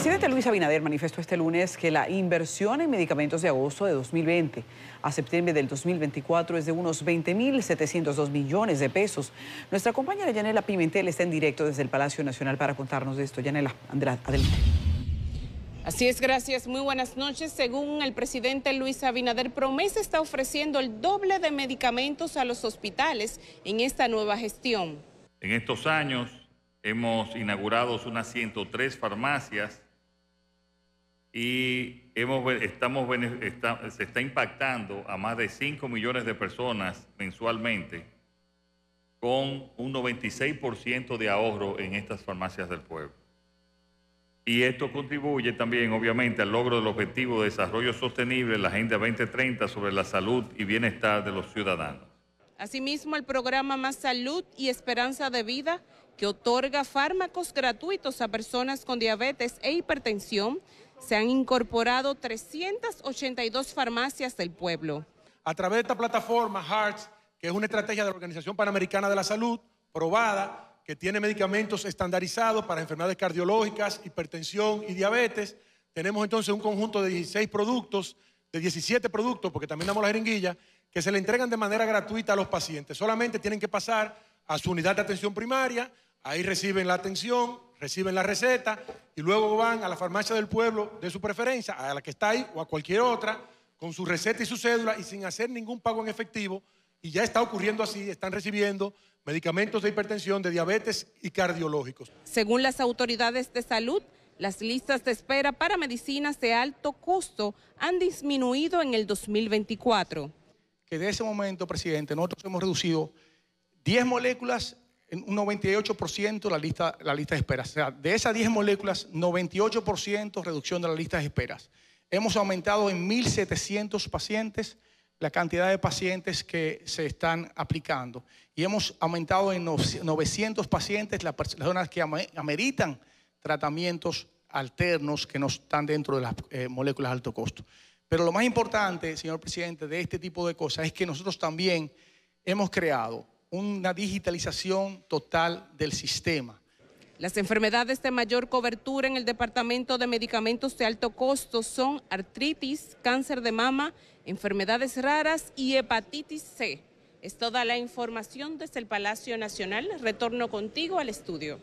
El presidente Luis Abinader manifestó este lunes que la inversión en medicamentos de agosto de 2020 a septiembre del 2024 es de unos 20.702 millones de pesos. Nuestra compañera Yanela Pimentel está en directo desde el Palacio Nacional para contarnos de esto. Yanela, adelante. Así es, gracias. Muy buenas noches. Según el presidente Luis Abinader, Promesa está ofreciendo el doble de medicamentos a los hospitales en esta nueva gestión. En estos años hemos inaugurado unas 103 farmacias y estamos, se está impactando a más de 5 millones de personas mensualmente con un 96% de ahorro en estas farmacias del pueblo. Y esto contribuye también, obviamente, al logro del objetivo de desarrollo sostenible, la Agenda 2030 sobre la salud y bienestar de los ciudadanos. Asimismo, el programa Más Salud y Esperanza de Vida, que otorga fármacos gratuitos a personas con diabetes e hipertensión, se han incorporado 382 farmacias del pueblo. A través de esta plataforma, HEARTS, que es una estrategia de la Organización Panamericana de la Salud, probada, que tiene medicamentos estandarizados para enfermedades cardiológicas, hipertensión y diabetes, tenemos entonces un conjunto de 16 productos, de 17 productos, porque también damos la jeringuilla, que se le entregan de manera gratuita a los pacientes. Solamente tienen que pasar a su unidad de atención primaria, ahí reciben la atención, reciben la receta y luego van a la farmacia del pueblo de su preferencia, a la que está ahí o a cualquier otra, con su receta y su cédula y sin hacer ningún pago en efectivo. Y ya está ocurriendo así, están recibiendo medicamentos de hipertensión, de diabetes y cardiológicos. Según las autoridades de salud, las listas de espera para medicinas de alto costo han disminuido en el 2024. Que de ese momento, presidente, nosotros hemos reducido 10 moléculas un 98% la lista, la lista de esperas. O sea, de esas 10 moléculas, 98% reducción de la lista de esperas. Hemos aumentado en 1.700 pacientes la cantidad de pacientes que se están aplicando. Y hemos aumentado en 900 pacientes las personas que ameritan tratamientos alternos que no están dentro de las eh, moléculas de alto costo. Pero lo más importante, señor presidente, de este tipo de cosas es que nosotros también hemos creado una digitalización total del sistema. Las enfermedades de mayor cobertura en el Departamento de Medicamentos de Alto Costo son artritis, cáncer de mama, enfermedades raras y hepatitis C. Es toda la información desde el Palacio Nacional. Retorno contigo al estudio.